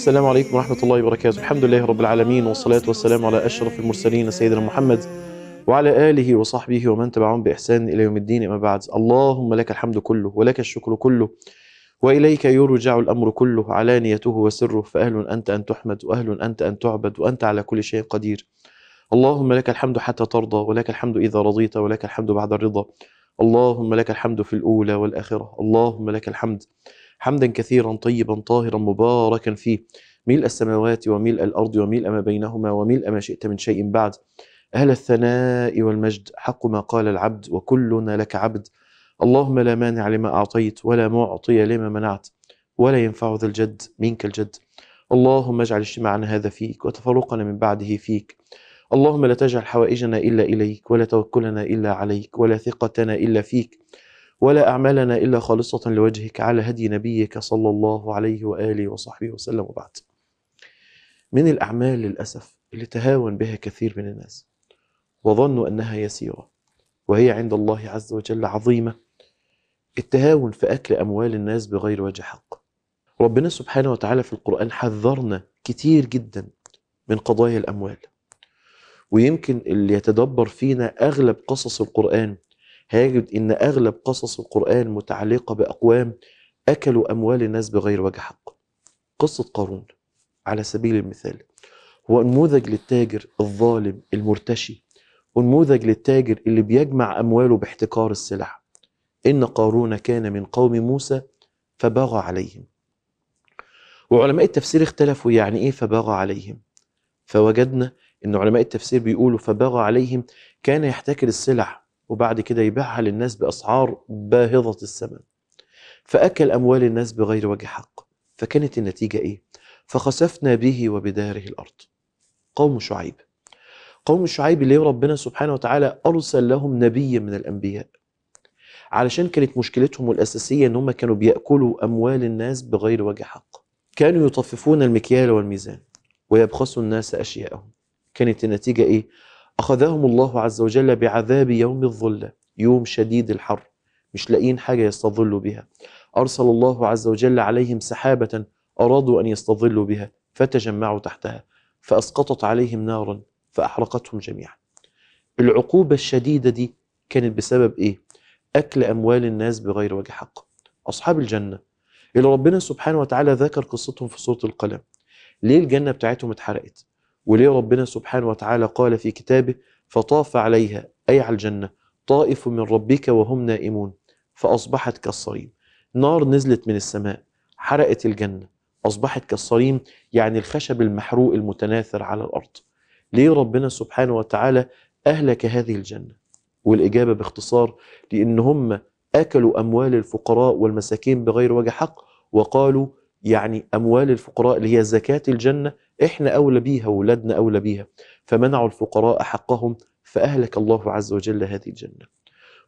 السلام عليكم ورحمة الله وبركاته الحمد لله رب العالمين والصلاة والسلام على أشرف المرسلين سيدنا محمد وعلى آله وصحبه ومن تبعهم بإحسان إلى يوم الدين أما بعد اللهم لك الحمد كله ولك الشكر كله وإليك يرجع الأمر كله علانيته وسره فأهل أنت أن تحمد وأهل أنت أن تعبد وأنت على كل شيء قدير اللهم لك الحمد حتى ترضى ولك الحمد إذا رضيت ولك الحمد بعد الرضا اللهم لك الحمد في الأولى والآخرة اللهم لك الحمد حمدا كثيرا طيبا طاهرا مباركا فيه ملء السماوات وملء الأرض وملء ما بينهما وملء ما شئت من شيء بعد أهل الثناء والمجد حق ما قال العبد وكلنا لك عبد اللهم لا مانع لما أعطيت ولا معطي لما منعت ولا ينفع ذا الجد منك الجد اللهم اجعل اجتماعنا هذا فيك وتفرقنا من بعده فيك اللهم لا تجعل حوائجنا إلا إليك ولا توكلنا إلا عليك ولا ثقتنا إلا فيك ولا أعمالنا إلا خالصة لوجهك على هدي نبيك صلى الله عليه وآله وصحبه وسلم وبعد من الأعمال للأسف اللي تهاون بها كثير من الناس وظنوا أنها يسيرة وهي عند الله عز وجل عظيمة التهاون في أكل أموال الناس بغير وجه حق ربنا سبحانه وتعالى في القرآن حذرنا كتير جدا من قضايا الأموال ويمكن اللي يتدبر فينا أغلب قصص القرآن هاجد ان اغلب قصص القران متعلقه باقوام اكلوا اموال الناس بغير وجه حق قصه قارون على سبيل المثال هو نموذج للتاجر الظالم المرتشي ونموذج للتاجر اللي بيجمع امواله باحتكار السلع ان قارون كان من قوم موسى فبغى عليهم وعلماء التفسير اختلفوا يعني ايه فبغى عليهم فوجدنا ان علماء التفسير بيقولوا فبغى عليهم كان يحتكر السلع وبعد كده يبيعها للناس بأسعار باهظة الثمن فأكل أموال الناس بغير وجه حق فكانت النتيجة إيه؟ فخسفنا به وبداره الأرض قوم شعيب قوم شعيب اللي ربنا سبحانه وتعالى أرسل لهم نبي من الأنبياء علشان كانت مشكلتهم الأساسية إن هم كانوا بيأكلوا أموال الناس بغير وجه حق كانوا يطففون المكيال والميزان ويبخسوا الناس أشياءهم كانت النتيجة إيه؟ أخذهم الله عز وجل بعذاب يوم الظلة يوم شديد الحر مش لاقيين حاجة يستظلوا بها أرسل الله عز وجل عليهم سحابة أرادوا أن يستظلوا بها فتجمعوا تحتها فأسقطت عليهم نارا فأحرقتهم جميعا العقوبة الشديدة دي كانت بسبب إيه؟ أكل أموال الناس بغير وجه حق أصحاب الجنة اللي ربنا سبحانه وتعالى ذكر قصتهم في سورة القلم ليه الجنة بتاعتهم اتحرقت وليه ربنا سبحانه وتعالى قال في كتابه فطاف عليها أي على الجنة طائف من ربك وهم نائمون فأصبحت كالصريم نار نزلت من السماء حرقت الجنة أصبحت كالصريم يعني الخشب المحروق المتناثر على الأرض ليه ربنا سبحانه وتعالى أهلك هذه الجنة والإجابة باختصار لأن هم أكلوا أموال الفقراء والمساكين بغير وجه حق وقالوا يعني أموال الفقراء اللي هي زكاة الجنة احنا اولى بيها واولادنا اولى بيها فمنعوا الفقراء حقهم فاهلك الله عز وجل هذه الجنه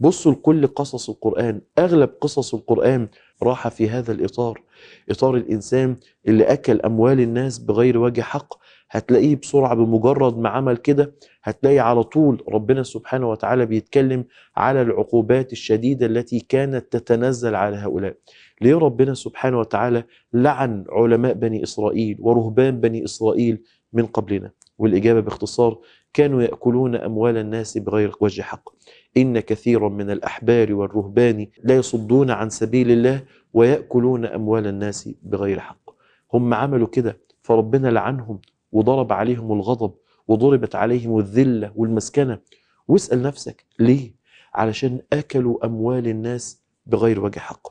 بصوا لكل قصص القرآن أغلب قصص القرآن راح في هذا الإطار إطار الإنسان اللي أكل أموال الناس بغير وجه حق هتلاقيه بسرعة بمجرد ما عمل كده هتلاقي على طول ربنا سبحانه وتعالى بيتكلم على العقوبات الشديدة التي كانت تتنزل على هؤلاء ليه ربنا سبحانه وتعالى لعن علماء بني إسرائيل ورهبان بني إسرائيل من قبلنا والإجابة باختصار كانوا ياكلون اموال الناس بغير وجه حق ان كثيرا من الاحبار والرهبان لا يصدون عن سبيل الله وياكلون اموال الناس بغير حق هم عملوا كده فربنا لعنهم وضرب عليهم الغضب وضربت عليهم الذله والمسكنه واسال نفسك ليه علشان اكلوا اموال الناس بغير وجه حق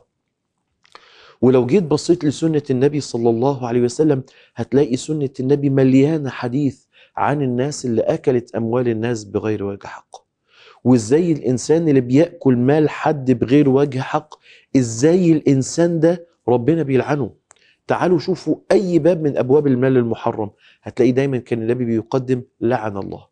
ولو جيت بصيت لسنه النبي صلى الله عليه وسلم هتلاقي سنه النبي مليانه حديث عن الناس اللي اكلت اموال الناس بغير وجه حق وازاي الانسان اللي بياكل مال حد بغير وجه حق ازاي الانسان ده ربنا بيلعنه تعالوا شوفوا اي باب من ابواب المال المحرم هتلاقيه دايما كان النبي بيقدم لعن الله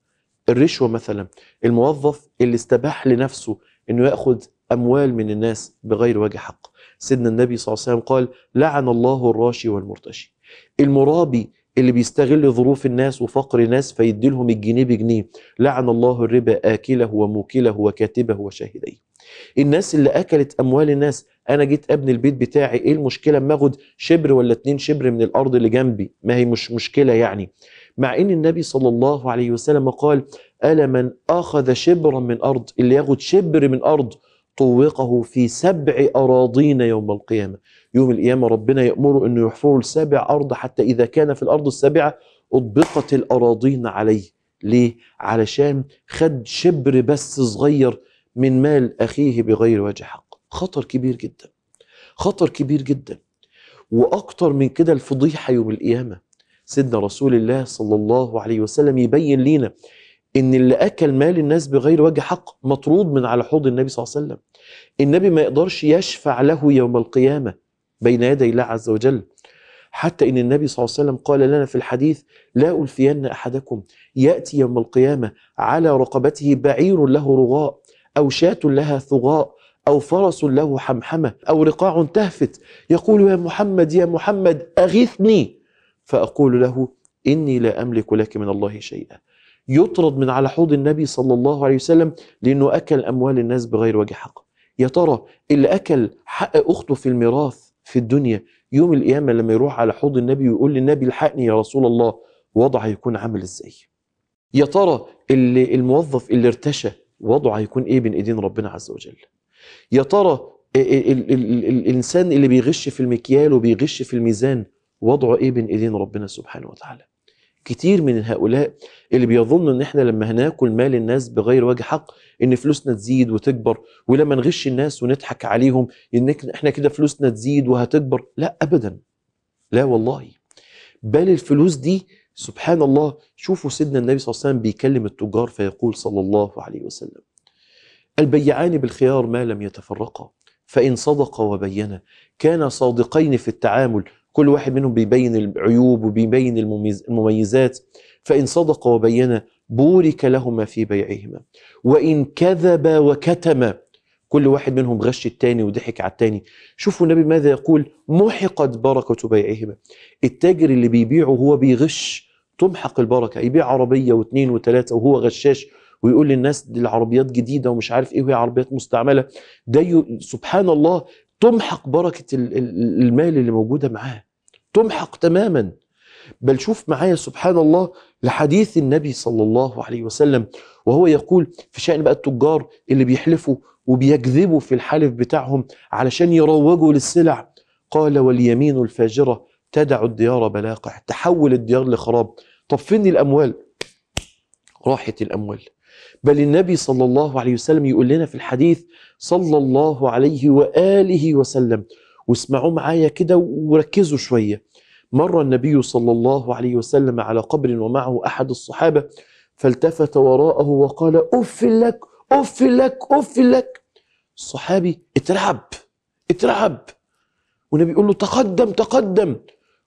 الرشوه مثلا الموظف اللي استباح لنفسه انه ياخذ اموال من الناس بغير وجه حق سيدنا النبي صلى الله عليه وسلم قال لعن الله الراشي والمرتشي المرابي اللي بيستغل ظروف الناس وفقر الناس فيدي لهم الجنيه بجنيه لعن الله الربا آكله وموكله وكاتبه وشاهديه الناس اللي أكلت أموال الناس أنا جيت أبني البيت بتاعي إيه المشكلة أما أخد شبر ولا اتنين شبر من الأرض اللي جنبي ما هي مش مشكلة يعني مع ان النبي صلى الله عليه وسلم قال الا من اخذ شبرا من ارض اللي ياخد شبر من ارض طوقه في سبع أراضين يوم القيامة يوم القيامة ربنا يأمره أنه يحفره لسبع أرض حتى إذا كان في الأرض السابعة أطبقت الأراضين عليه ليه؟ علشان خد شبر بس صغير من مال أخيه بغير وجه حق خطر كبير جدا خطر كبير جدا وأكتر من كده الفضيحة يوم القيامة سيدنا رسول الله صلى الله عليه وسلم يبين لينا ان اللي اكل مال الناس بغير وجه حق مطرود من على حوض النبي صلى الله عليه وسلم النبي ما يقدرش يشفع له يوم القيامه بين يدي الله عز وجل حتى ان النبي صلى الله عليه وسلم قال لنا في الحديث لا الفين احدكم ياتي يوم القيامه على رقبته بعير له رغاء او شاة لها ثغاء او فرس له حمحمه او رقاع تهفت يقول يا محمد يا محمد اغثني فاقول له اني لا املك لك من الله شيئا يطرد من على حوض النبي صلى الله عليه وسلم لأنه أكل أموال الناس بغير وجه حق يا ترى اللي أكل حق أخته في الميراث في الدنيا يوم القيامة لما يروح على حوض النبي ويقول للنبي الحقني يا رسول الله وضعه يكون عامل ازاي يا ترى اللي الموظف اللي ارتشى وضعه هيكون ايه بين ايدين ربنا عز وجل يا ترى الانسان اللي بيغش في المكيال وبيغش في الميزان وضعه ايه بين ايدين ربنا سبحانه وتعالى كتير من هؤلاء اللي بيظنوا ان احنا لما هناكل مال الناس بغير وجه حق ان فلوسنا تزيد وتكبر ولما نغش الناس ونضحك عليهم ان احنا كده فلوسنا تزيد وهتكبر لا ابدا لا والله بل الفلوس دي سبحان الله شوفوا سيدنا النبي صلى الله عليه وسلم بيكلم التجار فيقول صلى الله عليه وسلم البيعان بالخيار ما لم يتفرقا فإن صدق وبينا كانا صادقين في التعامل كل واحد منهم بيبين العيوب وبيبين المميزات فإن صدق وبين بورك لهما في بيعهما وإن كذب وكتم كل واحد منهم غش التاني وضحك على التاني شوفوا النبي ماذا يقول محقت بركة بيعهما التاجر اللي بيبيعه هو بيغش تمحق البركة يبيع عربية واثنين وثلاثة وهو غشاش ويقول للناس دي العربيات جديده ومش عارف ايه وهي عربيات مستعمله ده سبحان الله تمحق بركه المال اللي موجوده معاه تمحق تماما بل شوف معايا سبحان الله لحديث النبي صلى الله عليه وسلم وهو يقول في شأن بقى التجار اللي بيحلفوا وبيكذبوا في الحلف بتاعهم علشان يروجوا للسلع قال واليمين الفاجرة تدع الديار بلاقع تحول الديار لخراب طب فين الأموال راحت الأموال بل النبي صلى الله عليه وسلم يقول لنا في الحديث صلى الله عليه وآله وسلم واسمعوا معايا كده وركزوا شوية مر النبي صلى الله عليه وسلم على قبر ومعه أحد الصحابة فالتفت وراءه وقال أف لك أف لك أف لك الصحابي اترعب اترعب والنبي يقول له تقدم تقدم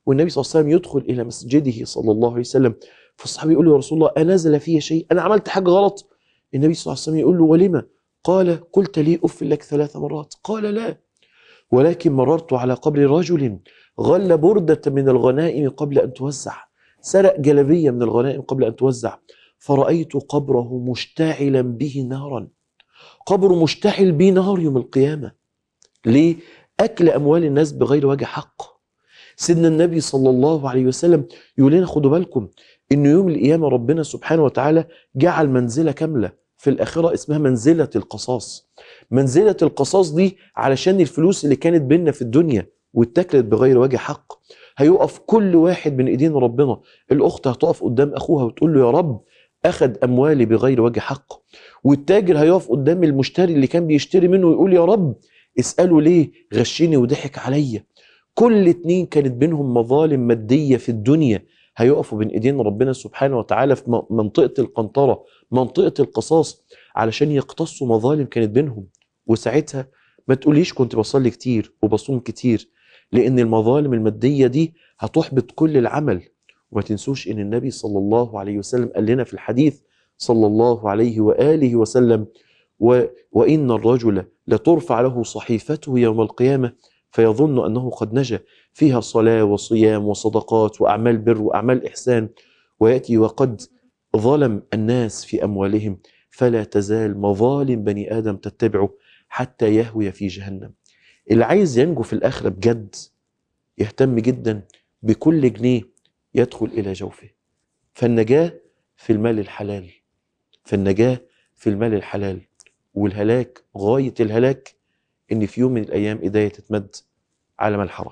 والنبي صلى الله عليه وسلم يدخل إلى مسجده صلى الله عليه وسلم فالصحابي يقول له يا رسول الله أنزل في شيء أنا عملت حاجة غلط النبي صلى الله عليه وسلم يقول له ولما قال قلت لي أف لك ثلاث مرات قال لا ولكن مررت على قبر رجل غل بردة من الغنائم قبل أن توزع سرق جلبية من الغنائم قبل أن توزع فرأيت قبره مشتعلا به نارا قبر مشتعل به نار يوم القيامة ليه؟ أكل أموال الناس بغير وجه حق سيدنا النبي صلى الله عليه وسلم يقول لنا خدوا بالكم انه يوم القيامه ربنا سبحانه وتعالى جعل منزله كامله في الاخره اسمها منزله القصاص منزله القصاص دي علشان الفلوس اللي كانت بينا في الدنيا واتكلت بغير وجه حق هيقف كل واحد من ايدين ربنا الاخت هتقف قدام اخوها وتقول له يا رب اخذ اموالي بغير وجه حق والتاجر هيقف قدام المشتري اللي كان بيشتري منه ويقول يا رب اساله ليه غشني وضحك عليا كل اتنين كانت بينهم مظالم ماديه في الدنيا هيقفوا بين ايدين ربنا سبحانه وتعالى في منطقه القنطره منطقه القصاص علشان يقتصوا مظالم كانت بينهم وساعتها ما تقوليش كنت بصلي كتير وبصوم كتير لان المظالم الماديه دي هتحبط كل العمل وما تنسوش ان النبي صلى الله عليه وسلم قال لنا في الحديث صلى الله عليه واله وسلم و وان الرجل لترفع له صحيفته يوم القيامه فيظن أنه قد نجا فيها صلاة وصيام وصدقات وأعمال بر وأعمال إحسان ويأتي وقد ظلم الناس في أموالهم فلا تزال مظالم بني آدم تتبعه حتى يهوي في جهنم اللي عايز ينجو في الآخرة بجد يهتم جدا بكل جنيه يدخل إلى جوفه فالنجاة في المال الحلال فالنجاة في المال الحلال والهلاك غاية الهلاك ان في يوم من الايام ايديا تتمد على ملحمه